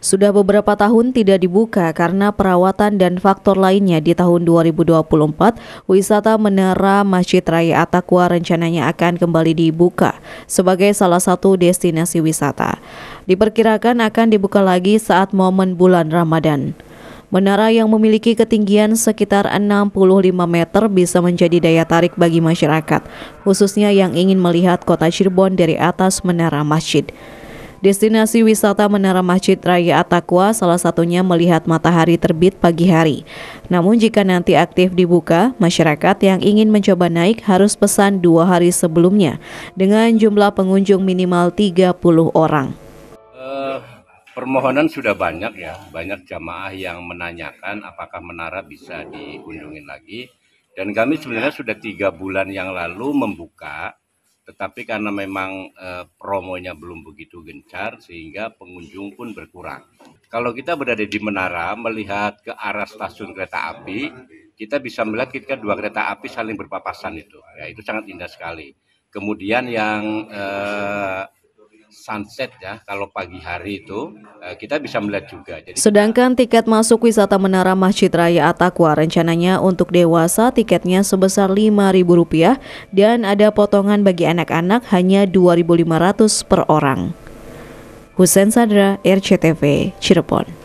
sudah beberapa tahun tidak dibuka karena perawatan dan faktor lainnya di tahun 2024, wisata Menara Masjid Raya Atakwa rencananya akan kembali dibuka sebagai salah satu destinasi wisata. Diperkirakan akan dibuka lagi saat momen bulan Ramadan. Menara yang memiliki ketinggian sekitar 65 meter bisa menjadi daya tarik bagi masyarakat, khususnya yang ingin melihat kota Cirebon dari atas menara masjid. Destinasi wisata Menara Masjid Raya Atakwa salah satunya melihat matahari terbit pagi hari. Namun jika nanti aktif dibuka, masyarakat yang ingin mencoba naik harus pesan dua hari sebelumnya dengan jumlah pengunjung minimal 30 orang. Uh, permohonan sudah banyak ya, banyak jamaah yang menanyakan apakah menara bisa dikunjungi lagi. Dan kami sebenarnya sudah tiga bulan yang lalu membuka tetapi karena memang e, promonya belum begitu gencar sehingga pengunjung pun berkurang. Kalau kita berada di menara melihat ke arah stasiun kereta api, kita bisa melihat ketika dua kereta api saling berpapasan itu. Ya, itu sangat indah sekali. Kemudian yang e, sunset ya kalau pagi hari itu eh, kita bisa melihat juga. Jadi Sedangkan tiket masuk wisata Menara Masjid Raya Atakwa rencananya untuk dewasa tiketnya sebesar Rp5.000 dan ada potongan bagi anak-anak hanya 2.500 per orang. Husen Sadra, RCTV, Cirebon.